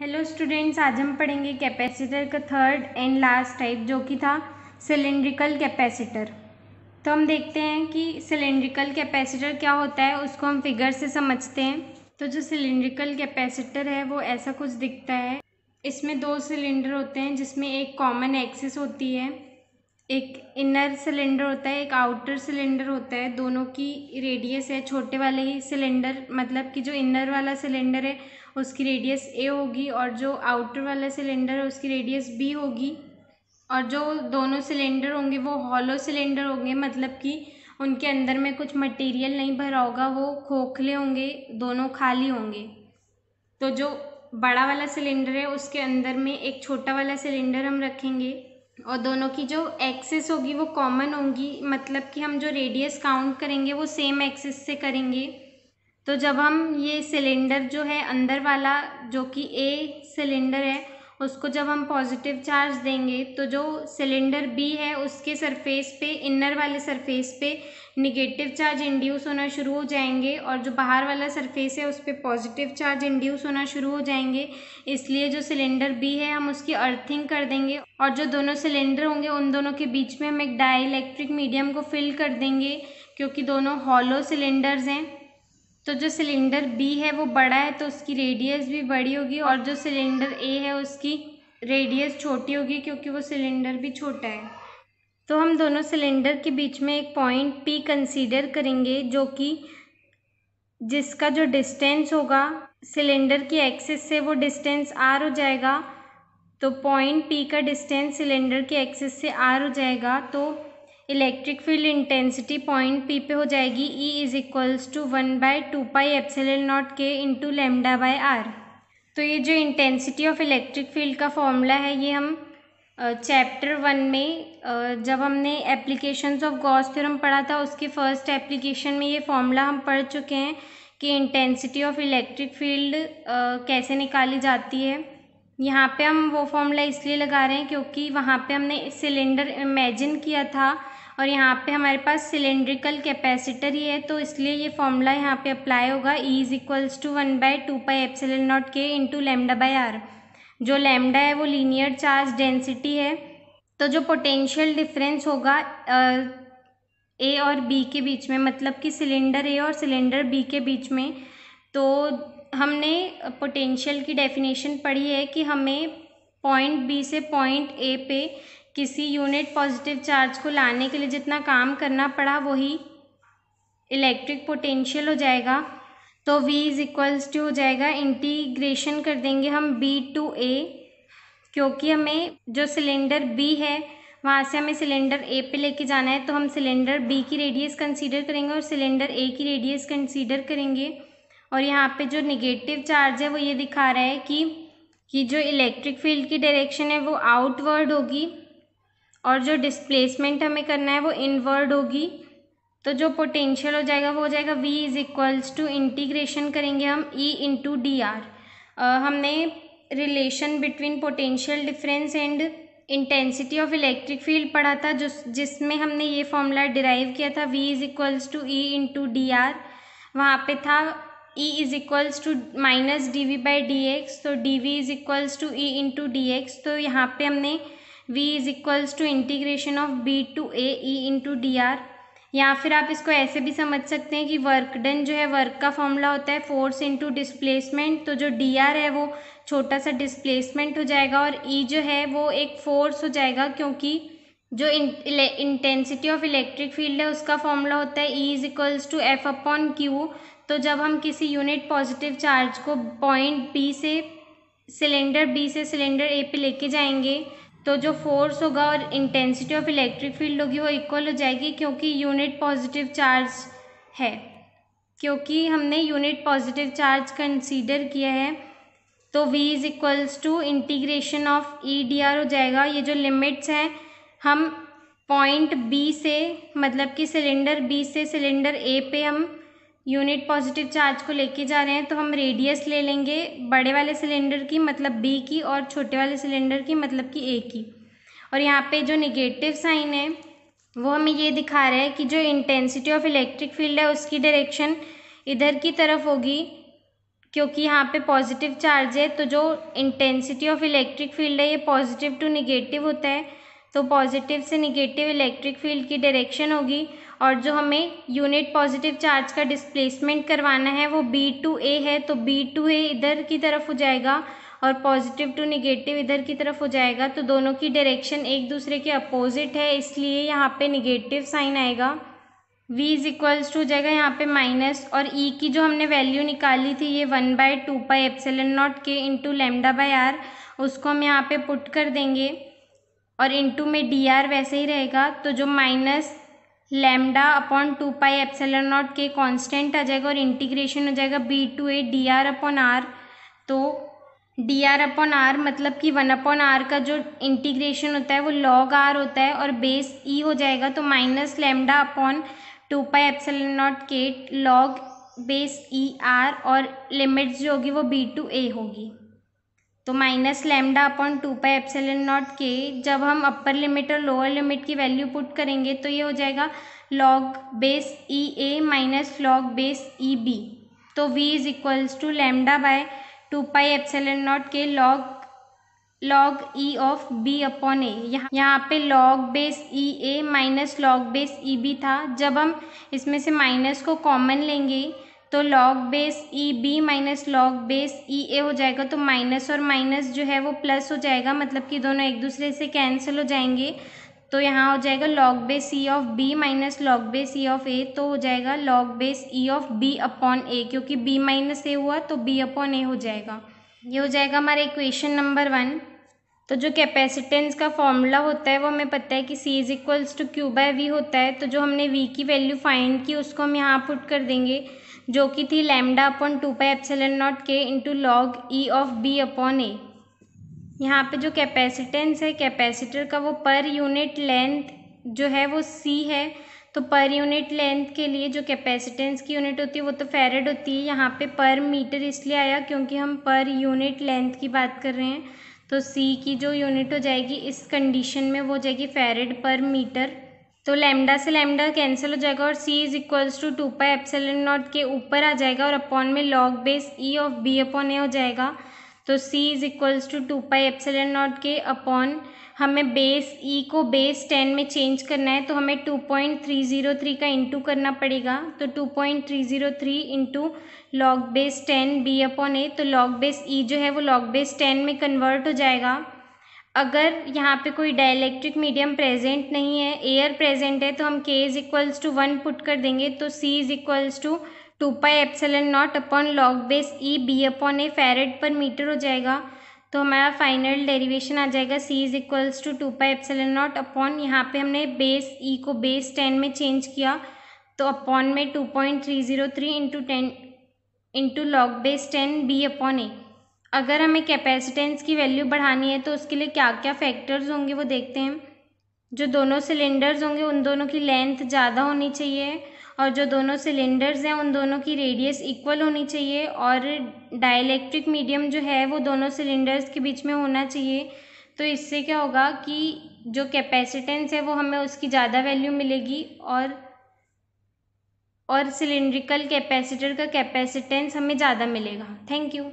hello students आज हम पढ़ेंगे कैपेसिटर का थर्ड एंड लास्ट टाइप जो कि था सिलेंड्रिकल कैपेसिटर तो हम देखते हैं कि सिलेंड्रिकल कैपेसिटर क्या होता है उसको हम फिगर से समझते हैं तो जो सिलेंड्रिकल कैपेसिटर है वो ऐसा कुछ दिखता है इसमें दो सिलेंडर होते हैं जिसमें एक कॉमन एक्सिस होती है एक इनर सिलेंडर होता है एक आउटर सिलेंडर होता है दोनों की रेडियस है छोटे वाले ही सिलेंडर मतलब कि जो इनर वाला सिलेंडर है उसकी रेडियस ए होगी और जो आउटर वाला सिलेंडर है उसकी रेडियस बी होगी और जो दोनों सिलेंडर होंगे वो हॉलो सिलेंडर होंगे मतलब कि उनके अंदर में कुछ मटेरियल नहीं भरा होगा वो खोखले होंगे दोनों खाली होंगे तो जो बड़ा वाला सिलेंडर है उसके अंदर में एक छोटा वाला सिलेंडर हम रखेंगे और दोनों की जो एक्सेस होगी वो कॉमन होंगी मतलब कि हम जो रेडियस काउंट करेंगे वो सेम एक्सेस से करेंगे तो जब हम ये सिलेंडर जो है अंदर वाला जो कि ए सिलेंडर है उसको जब हम पॉज़िटिव चार्ज देंगे तो जो सिलेंडर बी है उसके सरफेस पे इनर वाले सरफेस पे निगेटिव चार्ज इंड्यूस होना शुरू हो जाएंगे और जो बाहर वाला सरफेस है उस पर पॉजिटिव चार्ज इंड्यूस होना शुरू हो जाएंगे इसलिए जो सिलेंडर बी है हम उसकी अर्थिंग कर देंगे और जो दोनों सिलेंडर होंगे उन दोनों के बीच में हम एक डाई मीडियम को फिल कर देंगे क्योंकि दोनों हॉलो सिलेंडर्स हैं तो जो सिलेंडर बी है वो बड़ा है तो उसकी रेडियस भी बड़ी होगी और जो सिलेंडर ए है उसकी रेडियस छोटी होगी क्योंकि वो सिलेंडर भी छोटा है तो हम दोनों सिलेंडर के बीच में एक पॉइंट पी कंसीडर करेंगे जो कि जिसका जो डिस्टेंस होगा सिलेंडर की एक्सिस से वो डिस्टेंस आर हो जाएगा तो पॉइंट पी का डिस्टेंस सिलेंडर के एक्सिस से आर हो जाएगा तो electric field intensity point P पे हो जाएगी E is equals to one by two pi epsilon naught के इंटू लेमडा बाय आर तो ये जो इंटेंसिटी ऑफ इलेक्ट्रिक फील्ड का फॉर्मूला है ये हम चैप्टर वन में जब हमने एप्लीकेशंस ऑफ गॉस थ्योरम पढ़ा था उसके फर्स्ट एप्लीकेशन में ये फॉर्मूला हम पढ़ चुके हैं कि इंटेंसिटी ऑफ इलेक्ट्रिक फील्ड कैसे निकाली जाती है यहाँ पे हम वो फॉर्मूला इसलिए लगा रहे हैं क्योंकि वहाँ पे हमने सिलेंडर इमेजिन किया था और यहाँ पे हमारे पास सिलेंड्रिकल कैपेसिटर ही है तो इसलिए ये फॉर्मूला यहाँ पे अप्लाई होगा E is equals to one by two pi epsilon naught के इंटू लेमडा बाई आर जो लेमडा है वो लीनियर चार्ज डेंसिटी है तो जो पोटेंशियल डिफरेंस होगा ए और बी के बीच में मतलब कि सिलेंडर ए और सिलेंडर बी के बीच में तो हमने पोटेंशियल की डेफिनेशन पढ़ी है कि हमें पॉइंट बी से पॉइंट ए पे किसी यूनिट पॉजिटिव चार्ज को लाने के लिए जितना काम करना पड़ा वही इलेक्ट्रिक पोटेंशियल हो जाएगा तो v इज़ इक्वल्स टू हो जाएगा इंटीग्रेशन कर देंगे हम b टू a क्योंकि हमें जो सिलेंडर b है वहाँ से हमें सिलेंडर ए पे लेके जाना है तो हम सिलेंडर बी की रेडियस कंसीडर करेंगे और सिलेंडर ए की रेडियस कंसीडर करेंगे और यहाँ पे जो निगेटिव चार्ज है वो ये दिखा रहा है कि कि जो इलेक्ट्रिक फील्ड की डायरेक्शन है वो आउटवर्ड होगी और जो डिस्प्लेसमेंट हमें करना है वो इनवर्ड होगी तो जो पोटेंशियल हो जाएगा वो हो जाएगा v is equals to integration करेंगे हम e इंटू डी आर हमने relation between potential difference and intensity of electric field पढ़ा था जिस जिसमें हमने ये फॉर्मूला डिराइव किया था v is equals to E into D R वहाँ पर था E is equals to minus D V by D X तो D V is equals to E into D X तो यहाँ पर हमने v is equals to integration of B to A E into D R या फिर आप इसको ऐसे भी समझ सकते हैं कि वर्क डन जो है वर्क का फॉर्मूला होता है फोर्स इंटू डिस्प्लेसमेंट तो जो डी आर है वो छोटा सा डिस्प्लेसमेंट हो जाएगा और ई e जो है वो एक फोर्स हो जाएगा क्योंकि जो इंटेंसिटी ऑफ इलेक्ट्रिक फील्ड है उसका फॉर्मूला होता है E is equals to F upon Q तो जब हम किसी यूनिट पॉजिटिव चार्ज को पॉइंट बी से सिलेंडर बी से सिलेंडर ए पे लेके जाएंगे तो जो फोर्स होगा और इंटेंसिटी ऑफ इलेक्ट्रिक फील्ड होगी वो इक्वल हो जाएगी क्योंकि यूनिट पॉजिटिव चार्ज है क्योंकि हमने यूनिट पॉजिटिव चार्ज कंसीडर किया है तो v is equals to integration of E D R हो जाएगा ये जो लिमिट्स हैं हम पॉइंट b से मतलब कि सिलेंडर b से सिलेंडर a पे हम यूनिट पॉजिटिव चार्ज को लेके जा रहे हैं तो हम रेडियस ले लेंगे बड़े वाले सिलेंडर की मतलब बी की और छोटे वाले सिलेंडर की मतलब कि ए की और यहाँ पे जो नेगेटिव साइन है वो हमें ये दिखा रहा है कि जो इंटेंसिटी ऑफ इलेक्ट्रिक फील्ड है उसकी डायरेक्शन इधर की तरफ होगी क्योंकि यहाँ पे पॉजिटिव चार्ज है तो जो इंटेंसिटी ऑफ इलेक्ट्रिक फील्ड है ये पॉजिटिव टू नेगेटिव होता है तो पॉजिटिव से निगेटिव इलेक्ट्रिक फील्ड की डायरेक्शन होगी और जो हमें यूनिट पॉजिटिव चार्ज का डिस्प्लेसमेंट करवाना है वो बी टू ए है तो बी टू ए इधर की तरफ हो जाएगा और पॉजिटिव टू निगेटिव इधर की तरफ हो जाएगा तो दोनों की डायरेक्शन एक दूसरे के अपोजिट है इसलिए यहाँ पे निगेटिव साइन आएगा v इज इक्वल्स टू हो जाएगा यहाँ पे माइनस और e की जो हमने वैल्यू निकाली थी ये one by two pi epsilon naught के इंटू लेमडा बाय आर उसको हम यहाँ पे पुट कर देंगे और इनटू में डी आर वैसे ही रहेगा तो जो minus lambda upon two pi epsilon naught के कांस्टेंट आ जाएगा और इंटीग्रेशन हो जाएगा B to A D R upon R तो डी आर अपॉन आर मतलब कि वन अपॉन आर का जो इंटीग्रेशन होता है वो लॉग आर होता है और बेस ई e हो जाएगा तो minus lambda upon two pi epsilon naught के लॉग बेस ई आर और लिमिट्स जो होगी वो बी टू ए होगी तो minus lambda upon two pi N naught के जब हम अपर लिमिट और लोअर लिमिट की वैल्यू पुट करेंगे तो ये हो जाएगा log base E A minus log base E B तो V is equals to lambda by two pi N naught के log log E of B upon A यहाँ यहाँ पे log base E A minus log base E B था जब हम इसमें से माइनस को कॉमन लेंगे तो log base E B minus log base E A हो जाएगा तो माइनस और माइनस जो है वो प्लस हो जाएगा मतलब कि दोनों एक दूसरे से कैंसिल हो जाएंगे तो यहाँ हो जाएगा log base E of B minus log base E of A तो हो जाएगा log base E of B upon A क्योंकि बी माइनस ए हुआ तो बी अपॉन ए हो जाएगा ये हो जाएगा हमारा इक्वेशन नंबर वन तो जो कैपेसिटेंस का फॉर्मूला होता है वो हमें पता है कि C is equals to Q by V होता है तो जो हमने वी की वैल्यू फाइंड की उसको हम यहाँ पुट कर देंगे जो कि थी lambda upon two by epsilon naught के into log E of B upon A यहाँ पे जो कैपेसिटेंस है कैपेसिटर का वो पर यूनिट लेंथ जो है वो सी है तो पर यूनिट लेंथ के लिए जो कैपेसिटेंस की यूनिट होती है वो तो फेरेड होती है यहाँ पे पर मीटर इसलिए आया क्योंकि हम पर यूनिट लेंथ की बात कर रहे हैं तो सी की जो यूनिट हो जाएगी इस कंडीशन में वो हो जाएगी फेरेड पर मीटर तो लैम्डा से लैम्डा कैंसिल हो जाएगा और C is equals to two pi epsilon naught के ऊपर आ जाएगा और अपॉन में log base E of B upon A हो जाएगा तो c is equals to two pi N naught के अपॉन हमें बेस e को बेस टेन में चेंज करना है तो हमें two point three zero three का इंटू करना पड़ेगा तो two point three zero three into log base ten B upon A तो लॉग बेस e जो है वो लॉग बेस टेन में कन्वर्ट हो जाएगा अगर यहाँ पे कोई डायलैक्ट्रिक मीडियम प्रेजेंट नहीं है एयर प्रेजेंट है तो हम k is equals to one put कर देंगे तो c is equals to two pi epsilon naught upon log base E e B upon A farad per meter हो जाएगा तो हमारा फाइनल डेरिवेशन आ जाएगा C is equals to two pi epsilon naught upon यहाँ पे हमने बेस ई e को बेस टेन में चेंज किया तो अपॉन में two point three zero three into ten into log base ten B upon A अगर हमें कैपेसिटेंस की वैल्यू बढ़ानी है तो उसके लिए क्या क्या फैक्टर्स होंगे वो देखते हैं जो दोनों सिलेंडर्स होंगे उन दोनों की लेंथ ज़्यादा होनी चाहिए और जो दोनों सिलेंडर्स हैं उन दोनों की रेडियस इक्वल होनी चाहिए और डाइलेक्ट्रिक मीडियम जो है वो दोनों सिलेंडर्स के बीच में होना चाहिए तो इससे क्या होगा कि जो कैपेसिटेंस है वो हमें उसकी ज़्यादा वैल्यू मिलेगी और और सिलेंड्रिकल कैपेसिटर का कैपेसिटेंस हमें ज़्यादा मिलेगा थैंक यू